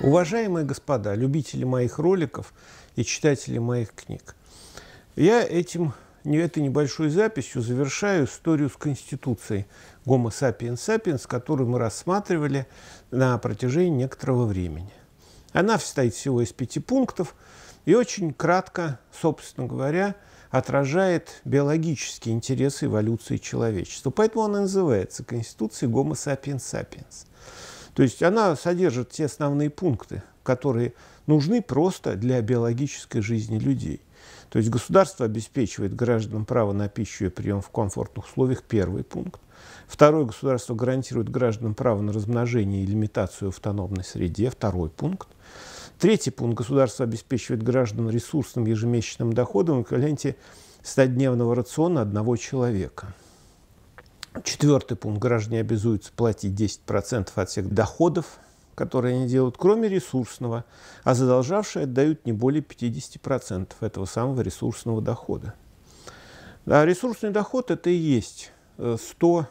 Уважаемые господа, любители моих роликов и читатели моих книг, я этим, этой небольшой записью завершаю историю с Конституцией Homo sapiens sapiens, которую мы рассматривали на протяжении некоторого времени. Она состоит всего из пяти пунктов и очень кратко, собственно говоря, отражает биологические интересы эволюции человечества. Поэтому она называется Конституцией Homo sapiens sapiens. То есть она содержит все основные пункты, которые нужны просто для биологической жизни людей. То есть государство обеспечивает гражданам право на пищу и прием в комфортных условиях, первый пункт. Второе, государство гарантирует гражданам право на размножение и лимитацию в автономной среде, второй пункт. Третий пункт, государство обеспечивает граждан ресурсным ежемесячным доходом в эквиваленте 100-дневного рациона одного человека – Четвертый пункт. Граждане обязуются платить 10% от всех доходов, которые они делают, кроме ресурсного, а задолжавшие отдают не более 50% этого самого ресурсного дохода. А ресурсный доход – это и есть 100 э,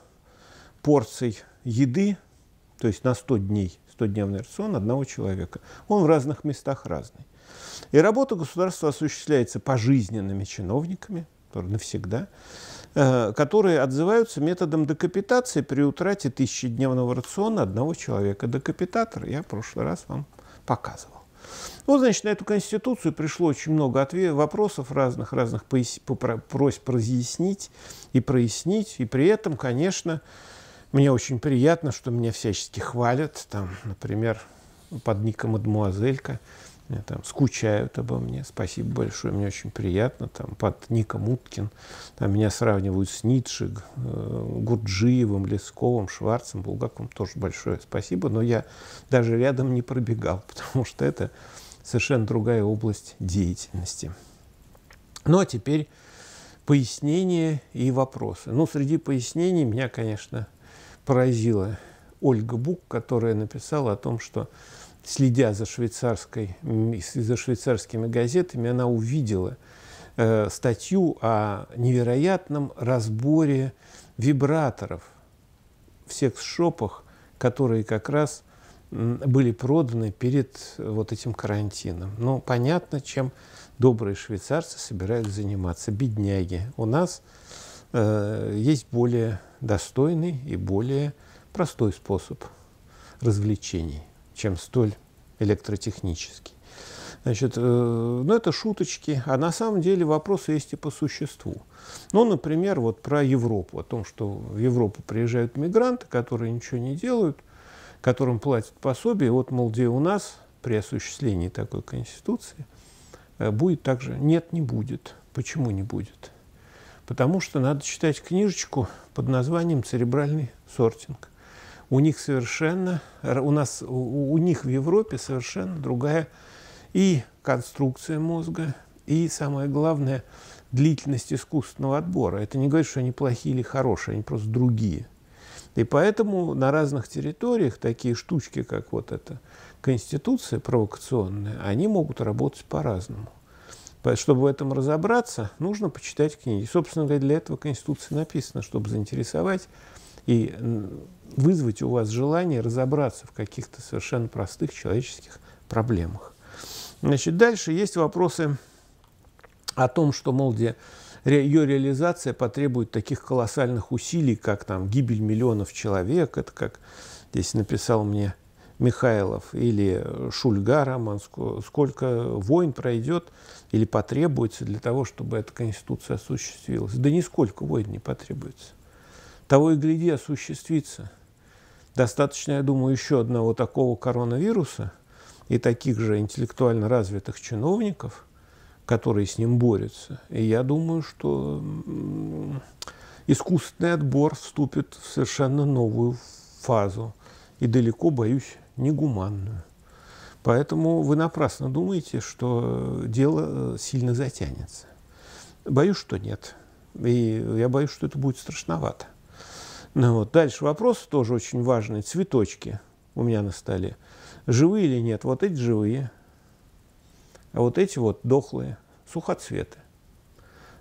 порций еды, то есть на 100 дней, 100-дневный рацион одного человека. Он в разных местах разный. И работа государства осуществляется пожизненными чиновниками – которые навсегда, э, которые отзываются методом декапитации при утрате тысячедневного рациона одного человека. Декапитатор я в прошлый раз вам показывал. Вот, ну, значит, на эту конституцию пришло очень много ответ, вопросов разных, разных пояс, просьб разъяснить и прояснить. И при этом, конечно, мне очень приятно, что меня всячески хвалят. Там, например, под ником «Адмуазелька» Мне там скучают обо мне, спасибо большое, мне очень приятно, там, под ником Уткин, там меня сравнивают с Ницше, э, Гурджиевым, Лесковым, Шварцем, Булгаковым, тоже большое спасибо, но я даже рядом не пробегал, потому что это совершенно другая область деятельности. Ну а теперь пояснения и вопросы. Ну, среди пояснений меня, конечно, поразила Ольга Бук, которая написала о том, что следя за, швейцарской, за швейцарскими газетами, она увидела э, статью о невероятном разборе вибраторов в секс-шопах, которые как раз были проданы перед э, вот этим карантином. Ну, понятно, чем добрые швейцарцы собираются заниматься. Бедняги. У нас э, есть более достойный и более простой способ развлечений чем столь электротехнический. Значит, э, ну это шуточки, а на самом деле вопросы есть и по существу. Ну, например, вот про Европу, о том, что в Европу приезжают мигранты, которые ничего не делают, которым платят пособие. Вот, мол, где у нас при осуществлении такой конституции э, будет также? Нет, не будет. Почему не будет? Потому что надо читать книжечку под названием «Церебральный сортинг» у них совершенно, у нас, у, у них в Европе совершенно другая и конструкция мозга, и самое главное, длительность искусственного отбора. Это не говорит, что они плохие или хорошие, они просто другие. И поэтому на разных территориях такие штучки, как вот эта конституция провокационная, они могут работать по-разному. Чтобы в этом разобраться, нужно почитать книги. Собственно говоря, для этого Конституция написана, чтобы заинтересовать и вызвать у вас желание разобраться в каких-то совершенно простых человеческих проблемах. Значит, дальше есть вопросы о том, что, мол, где ее реализация потребует таких колоссальных усилий, как там гибель миллионов человек, это как здесь написал мне Михайлов или э, Шульга Роман, сколько войн пройдет или потребуется для того, чтобы эта конституция осуществилась. Да нисколько войн не потребуется того и гляди осуществится. Достаточно, я думаю, еще одного такого коронавируса и таких же интеллектуально развитых чиновников, которые с ним борются. И я думаю, что искусственный отбор вступит в совершенно новую фазу и далеко, боюсь, негуманную. Поэтому вы напрасно думаете, что дело э, сильно затянется. Боюсь, что нет. И я боюсь, что это будет страшновато. Ну, вот. Дальше вопрос тоже очень важный. Цветочки у меня на столе. Живые или нет? Вот эти живые. А вот эти вот дохлые, сухоцветы.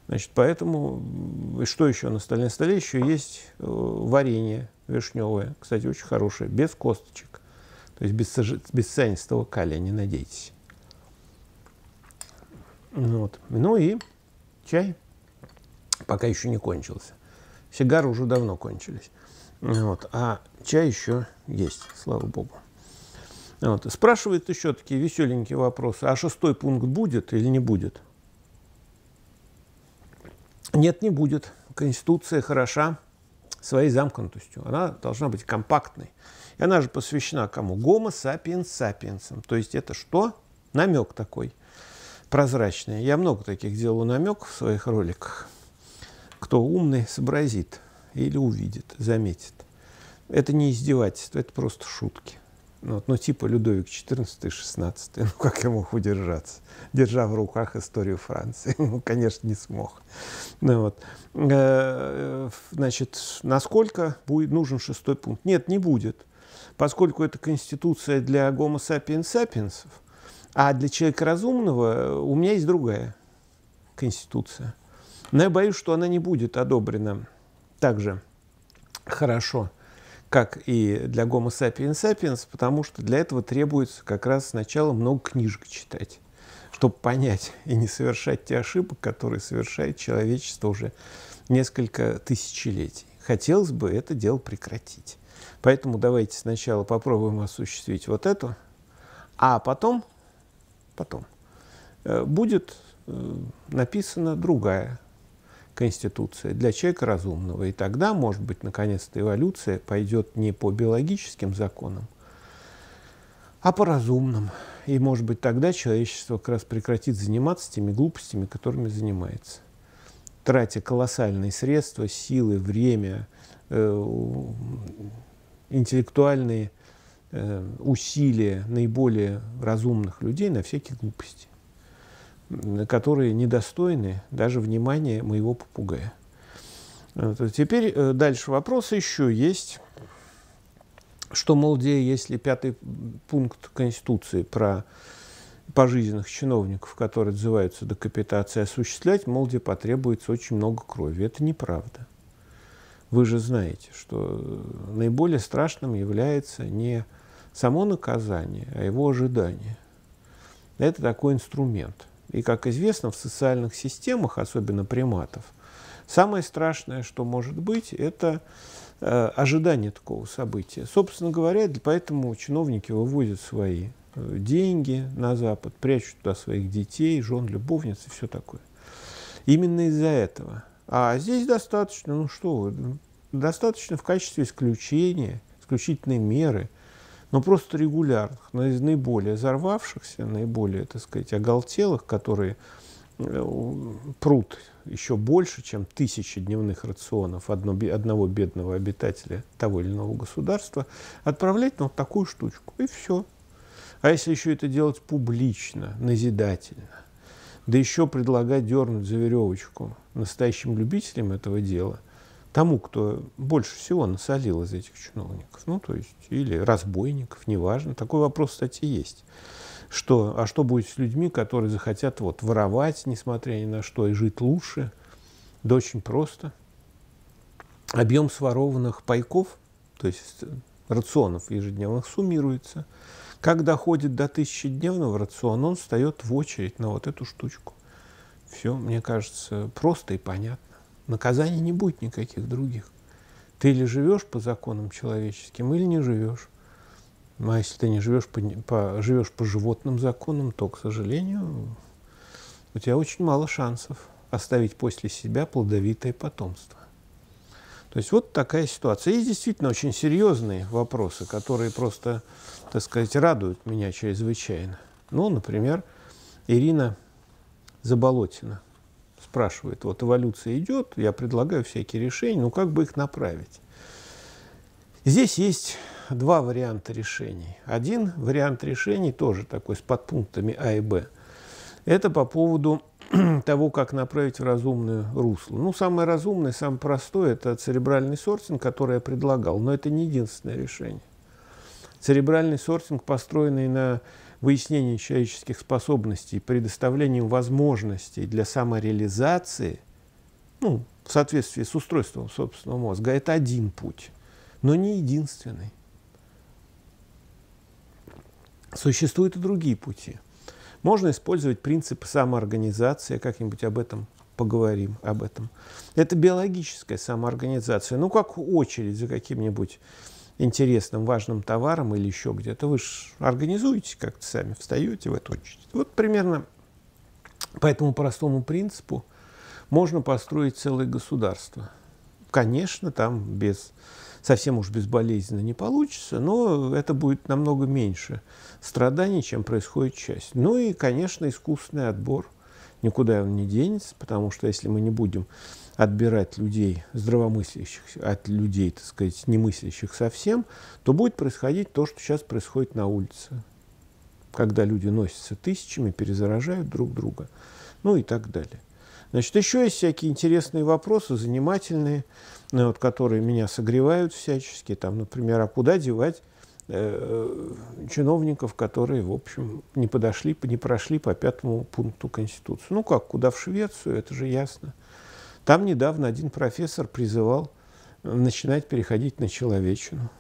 Значит, поэтому что еще на столе? На столе еще есть э, варенье вишневое, кстати, очень хорошее, без косточек. То есть без, без цианистого калия, не надейтесь. Ну Вот. Ну и чай пока еще не кончился. Сигары уже давно кончились. Вот. А чай еще есть, слава богу. Вот. Спрашивает еще такие веселенькие вопросы. А шестой пункт будет или не будет? Нет, не будет. Конституция хороша своей замкнутостью. Она должна быть компактной. И она же посвящена кому? Гомо сапиенс сапиенсам. То есть это что? Намек такой прозрачный. Я много таких делаю намеков в своих роликах кто умный, сообразит или увидит, заметит. Это не издевательство, это просто шутки. Ну вот, ну, типа Людовик XIV, XVI, ну, как я мог удержаться, держа в руках историю Франции? Ну, конечно, не смог. Ну, вот. Э, э, значит, насколько будет нужен шестой пункт? Нет, не будет. Поскольку это конституция для гомо сапиens сапиенсов, а для человека разумного э, у меня есть другая конституция – но я боюсь, что она не будет одобрена так же хорошо, как и для Homo sapiens sapiens, потому что для этого требуется как раз сначала много книжек читать, чтобы понять и не совершать те ошибок, которые совершает человечество уже несколько тысячелетий. Хотелось бы это дело прекратить. Поэтому давайте сначала попробуем осуществить вот эту, а потом, потом э, будет э, написана другая Конституция для человека разумного. И тогда, может быть, наконец-то эволюция пойдет не по биологическим законам, а по разумным. И, может быть, тогда человечество как раз прекратит заниматься теми глупостями, которыми занимается. Тратя колоссальные средства, силы, время, э, интеллектуальные э, усилия наиболее разумных людей на всякие глупости которые недостойны даже внимания моего попугая. Э, теперь э, дальше вопрос еще есть, что, мол, где, ли пятый пункт Конституции про пожизненных чиновников, которые отзываются до капитации, осуществлять, мол, где потребуется очень много крови. Это неправда. Вы же знаете, что э, наиболее страшным является не само наказание, а его ожидание. Это такой инструмент. И, как известно, в социальных системах, особенно приматов, самое страшное, что может быть, это э, ожидание такого события. Собственно говоря, поэтому чиновники выводят свои э, деньги на Запад, прячут туда своих детей, жен, любовниц и все такое. Именно из-за этого. А здесь достаточно, ну что ну, достаточно в качестве исключения, исключительной меры – но просто регулярных, наиболее взорвавшихся, наиболее, так сказать, оголтелых, которые э, пруд еще больше, чем тысячи дневных рационов одно, одного бедного обитателя того или иного государства, отправлять на вот такую штучку. И все. А если еще это делать публично, назидательно, да еще предлагать дернуть за веревочку настоящим любителям этого дела – тому, кто больше всего насолил из этих чиновников, ну, то есть, или разбойников, неважно. Такой вопрос, кстати, есть. Что, а что будет с людьми, которые захотят вот, воровать, несмотря ни на что, и жить лучше? Да очень просто. Объем сворованных пайков, то есть э, рационов ежедневных, суммируется. Как доходит до тысячедневного рациона, он встает в очередь на вот эту штучку. Все, мне кажется, просто и понятно наказаний не будет никаких других. Ты или живешь по законам человеческим, или не живешь. А если ты не живешь по, по, живешь по животным законам, то, к сожалению, у тебя очень мало шансов оставить после себя плодовитое потомство. То есть вот такая ситуация. Есть действительно очень серьезные вопросы, которые просто, так сказать, радуют меня чрезвычайно. Ну, например, Ирина Заболотина спрашивает, вот эволюция идет, я предлагаю всякие решения, ну как бы их направить? Здесь есть два варианта решений. Один вариант решений тоже такой с подпунктами А и Б. Это по поводу того, как направить в разумное русло. Ну, самое разумное, самое простое – это церебральный сортинг, который я предлагал, но это не единственное решение. Церебральный сортинг, построенный на выяснением человеческих способностей, предоставление возможностей для самореализации, ну, в соответствии с устройством собственного мозга, это один путь, но не единственный. Существуют и другие пути. Можно использовать принципы самоорганизации, как-нибудь об этом поговорим об этом. Это биологическая самоорганизация. Ну, как очередь за каким-нибудь интересным, важным товаром или еще где-то, вы же организуете как-то сами, встаете в эту очередь. Вот примерно по этому простому принципу можно построить целое государство. Конечно, там без, совсем уж безболезненно не получится, но это будет намного меньше страданий, чем происходит часть. Ну и, конечно, искусственный отбор. Никуда он не денется, потому что если мы не будем отбирать людей здравомыслящих от людей, так сказать, немыслящих совсем, то будет происходить то, что сейчас происходит на улице, когда люди носятся тысячами, перезаражают друг друга, ну и так далее. Значит, еще есть всякие интересные вопросы, занимательные, ну, вот, которые меня согревают всячески. Там, например, а куда девать э, э, чиновников, которые, в общем, не подошли, не прошли по пятому пункту Конституции. Ну как, куда в Швецию, это же ясно. Там недавно один профессор призывал э, начинать переходить на человечину.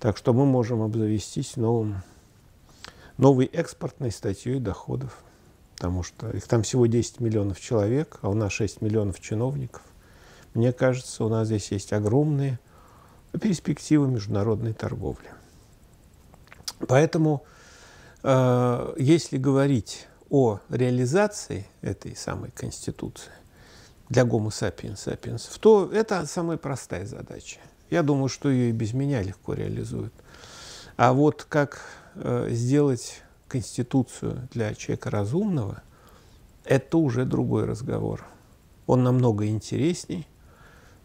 Так что мы можем обзавестись новым, новой экспортной статьей доходов. Потому что их там всего 10 миллионов человек, а у нас 6 миллионов чиновников. Мне кажется, у нас здесь есть огромные перспективы международной торговли. Поэтому, э, если говорить о реализации этой самой Конституции, для гомо sapiens sapiens, то это самая простая задача. Я думаю, что ее и без меня легко реализуют. А вот как э, сделать конституцию для человека разумного, это уже другой разговор. Он намного интересней,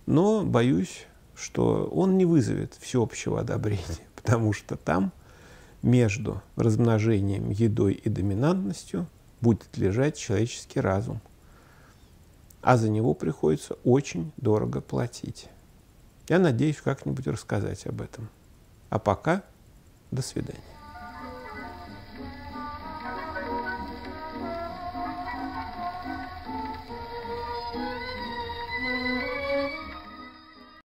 но боюсь, что он не вызовет всеобщего одобрения, потому что там между размножением едой и доминантностью будет лежать человеческий разум а за него приходится очень дорого платить. Я надеюсь как-нибудь рассказать об этом. А пока до свидания.